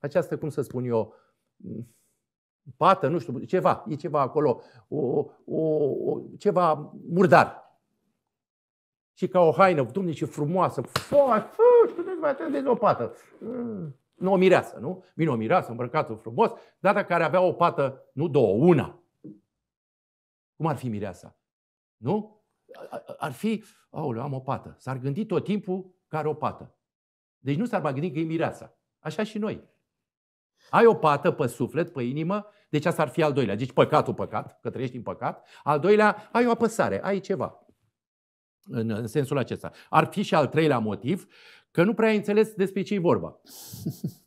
Speaker 2: această, cum să spun eu, pată, nu știu, ceva, e ceva acolo, o, o, o, ceva murdar. Și ca o haină, dumne, ce frumoasă, foarte, deci, mai o pată. Mm. Nu o mireasă, nu? Vine o mireasă îmbrăcată frumos, data care avea o pată, nu două, una cum ar fi mireasa? Nu? Ar fi, aoleu, am o pată. S-ar gândi tot timpul că are o pată. Deci nu s-ar mai gândi că e mireasa. Așa și noi. Ai o pată pe suflet, pe inimă, deci asta ar fi al doilea. Deci păcatul păcat, că trăiești în păcat. Al doilea, ai o apăsare, ai ceva. În, în sensul acesta. Ar fi și al treilea motiv, că nu prea ai înțeles despre ce e vorba.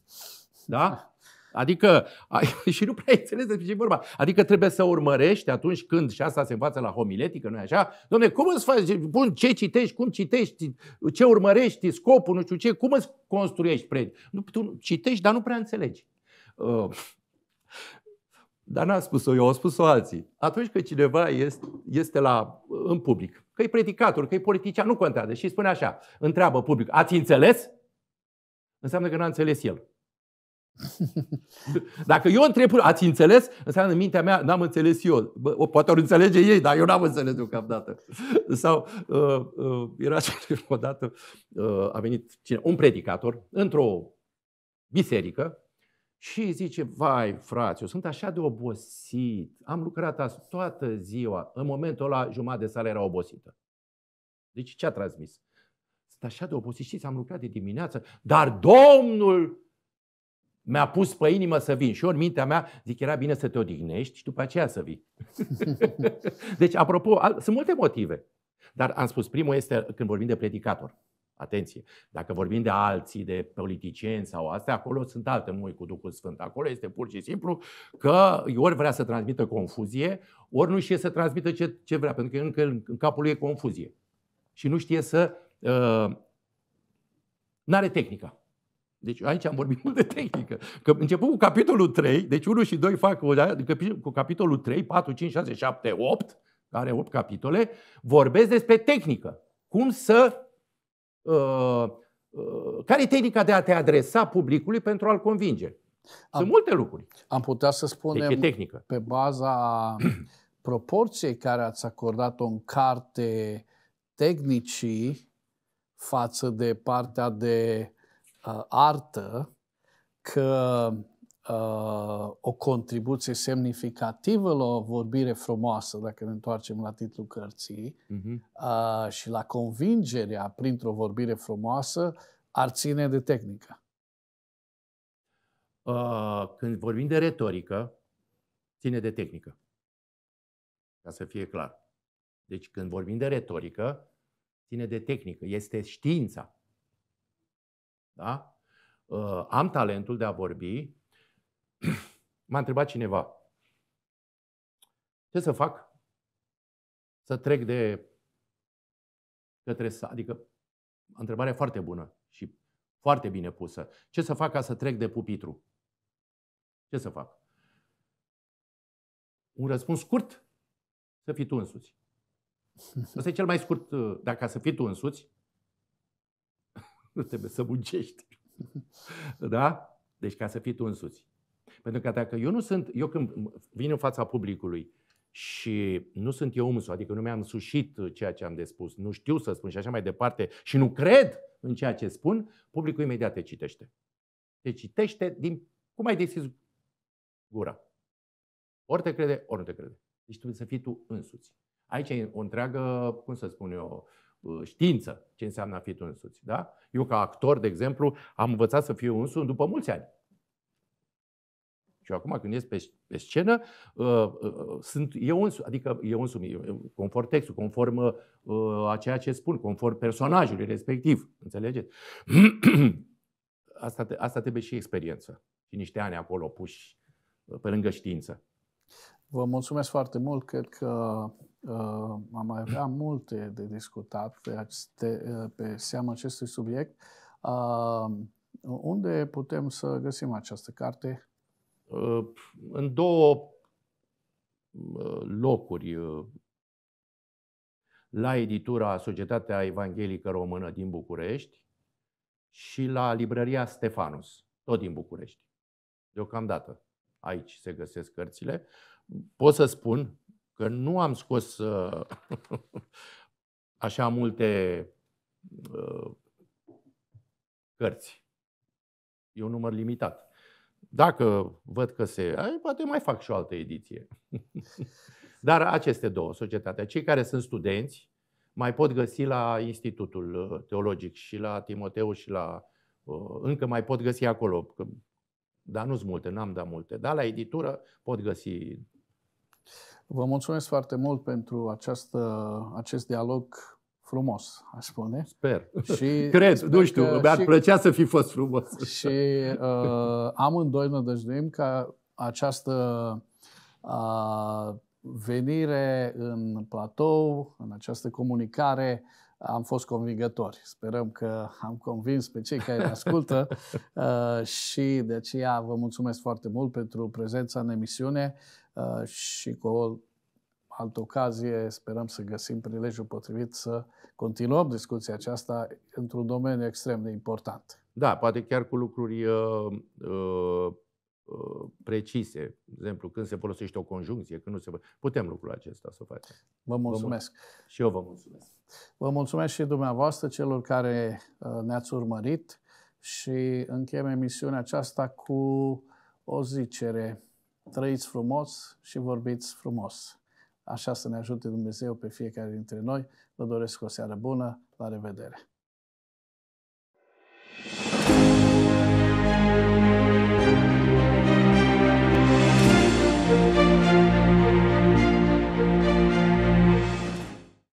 Speaker 2: Da? Adică, și nu prea înțeles despre ce vorba, adică trebuie să urmărești atunci când, și asta se învață la homiletică, nu așa? Domne, cum îți faci, bun, ce citești, cum citești, ce urmărești, scopul, nu știu ce, cum îți construiești predi? Nu, tu citești, dar nu prea înțelegi. Uh, dar n a spus-o eu, au spus-o alții. Atunci când cineva este, este la, în public, că e predicator, că e politician, nu contează, și spune așa, întreabă public, ați înțeles? Înseamnă că n-a înțeles el. Dacă eu întreb, ați înțeles? Înseamnă în mintea mea, n-am înțeles eu. Bă, poate ori înțelege ei, dar eu n-am înțeles deocamdată. Sau uh, uh, era odată, uh, a venit cine, un predicator într-o biserică și zice, vai frate, eu sunt așa de obosit, am lucrat azi toată ziua, în momentul ăla jumătate de sală era obosită. Deci ce a transmis? Sunt așa de obosit, știți, am lucrat de dimineață, dar Domnul mi-a pus pe inimă să vin. Și eu în mintea mea zic, era bine să te odihnești și după aceea să vii. deci, apropo, sunt multe motive. Dar am spus, primul este când vorbim de predicator. Atenție! Dacă vorbim de alții, de politicieni sau astea, acolo sunt alte mui cu Duhul Sfânt. Acolo este pur și simplu că ori vrea să transmită confuzie, ori nu știe să transmită ce, ce vrea, pentru că încă în capul lui e confuzie. Și nu știe să... Uh, n-are tehnica. Deci aici am vorbit mult de tehnică. Că începând cu capitolul 3, deci 1 și 2 fac o, adică cu capitolul 3, 4, 5, 6, 7, 8, care are 8 capitole, vorbesc despre tehnică. Cum să uh, uh, care e tehnica de a te
Speaker 1: adresa publicului pentru a-l convinge? Sunt am, multe lucruri. Am putea să deci spunem deci tehnică. pe baza proporției care ați acordat-o în carte tehnicii față de partea de uh, artă că uh, o contribuție semnificativă la o vorbire frumoasă, dacă ne întoarcem la titlul cărții, uh-huh. uh, și la convingerea printr-o vorbire frumoasă, ar ține de tehnică.
Speaker 2: Uh, când vorbim de retorică, ține de tehnică. Ca să fie clar. Deci când vorbim de retorică, ține de tehnică. Este știința da? Uh, am talentul de a vorbi. M-a întrebat cineva, ce să fac? Să trec de către, adică întrebare foarte bună și foarte bine pusă. Ce să fac ca să trec de pupitru? Ce să fac? Un răspuns scurt? Să fii tu însuți. Asta e cel mai scurt, uh, dacă să fii tu însuți, nu trebuie să muncești. Da? Deci ca să fii tu însuți. Pentru că dacă eu nu sunt, eu când vin în fața publicului și nu sunt eu însu, adică nu mi-am sușit ceea ce am de spus, nu știu să spun și așa mai departe și nu cred în ceea ce spun, publicul imediat te citește. Te citește din cum ai deschis gura. Ori te crede, ori nu te crede. Deci trebuie să fii tu însuți. Aici e o întreagă, cum să spun eu, Uh, știință ce înseamnă a fi tu însuți. Da? Eu, ca actor, de exemplu, am învățat să fiu însumi după mulți ani. Și acum când ies pe, pe scenă, uh, uh, uh, sunt eu însu, adică eu însu, conform textul, conform uh, a ceea ce spun, conform personajului respectiv. Înțelegeți? asta, te, asta trebuie și experiență. Și niște ani acolo puși uh, pe lângă știință.
Speaker 1: Vă mulțumesc foarte mult. Cred că Uh, am mai avea multe de discutat pe, aceste, uh, pe seama acestui subiect. Uh, unde putem să găsim această carte?
Speaker 2: În două locuri. La editura Societatea Evanghelică Română din București și la librăria Stefanus, tot din București. Deocamdată aici se găsesc cărțile. Pot să spun că nu am scos uh, așa multe uh, cărți. E un număr limitat. Dacă văd că se. poate mai fac și o altă ediție. Dar aceste două, societatea. Cei care sunt studenți mai pot găsi la Institutul uh, Teologic și la Timoteu și la. Încă mai pot găsi acolo. Dar nu sunt multe, n-am dat multe. Dar la editură pot găsi
Speaker 1: Vă mulțumesc foarte mult pentru această, acest dialog frumos, aș spune. Sper. Și Cred, sper nu știu, că mi-ar și, plăcea să fi fost frumos. Și uh, amândoi nădăjduim ca această uh, venire în platou, în această comunicare, am fost convingători. Sperăm că am convins pe cei care ne ascultă uh, și de aceea vă mulțumesc foarte mult pentru prezența în emisiune. Uh, și cu o altă ocazie sperăm să găsim prilejul potrivit să continuăm discuția aceasta într-un domeniu extrem de important.
Speaker 2: Da, poate chiar cu lucruri uh, uh, uh precise. De exemplu, când se folosește o conjuncție, când nu se Putem lucrul acesta să facem.
Speaker 1: Vă mulțumesc.
Speaker 2: Vă mulțumesc. Și eu vă mulțumesc.
Speaker 1: Vă mulțumesc și dumneavoastră, celor care uh, ne-ați urmărit și încheiem emisiunea aceasta cu o zicere trăiți frumos și vorbiți frumos. Așa să ne ajute Dumnezeu pe fiecare dintre noi. Vă doresc o seară bună. La revedere!